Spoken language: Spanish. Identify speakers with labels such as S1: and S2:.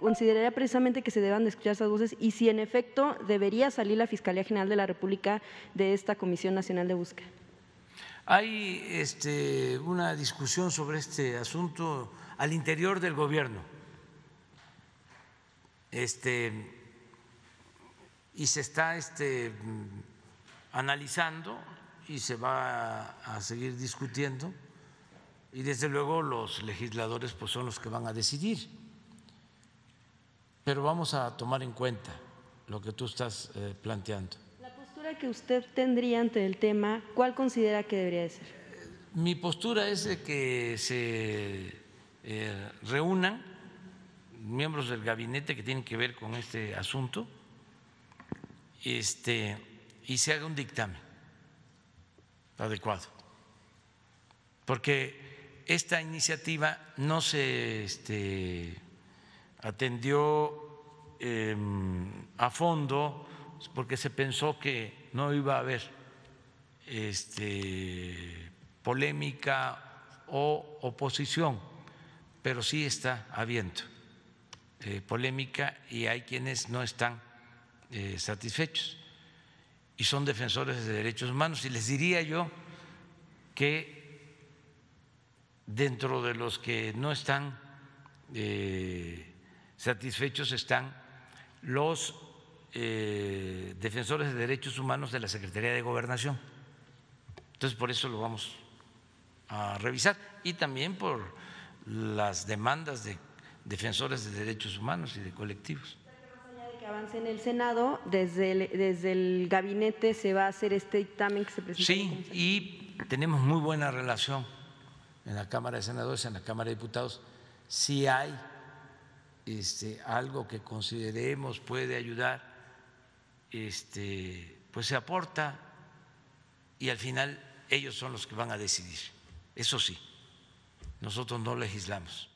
S1: Consideraría precisamente que se deban de escuchar esas voces y si en efecto debería salir la Fiscalía General de la República de esta Comisión Nacional de Búsqueda.
S2: Hay este, una discusión sobre este asunto al interior del gobierno. Este, y se está este, analizando y se va a seguir discutiendo. Y desde luego los legisladores pues, son los que van a decidir pero vamos a tomar en cuenta lo que tú estás eh, planteando.
S1: La postura que usted tendría ante el tema, ¿cuál considera que debería ser?
S2: Mi postura es de que se eh, reúnan miembros del gabinete que tienen que ver con este asunto este, y se haga un dictamen adecuado. Porque esta iniciativa no se este, atendió em, a fondo porque se pensó que no iba a haber este, polémica o oposición, pero sí está habiendo eh, polémica y hay quienes no están eh, satisfechos y son defensores de derechos humanos. Y les diría yo que dentro de los que no están eh, Satisfechos están los eh, defensores de derechos humanos de la Secretaría de Gobernación. Entonces, por eso lo vamos a revisar y también por las demandas de defensores de derechos humanos y de colectivos.
S1: de que avance en el Senado, desde el, desde el gabinete se va a hacer este dictamen que se presenta. Sí,
S2: y tenemos muy buena relación en la Cámara de Senadores, en la Cámara de Diputados. Si hay este, algo que consideremos puede ayudar, este, pues se aporta y al final ellos son los que van a decidir. Eso sí, nosotros no legislamos.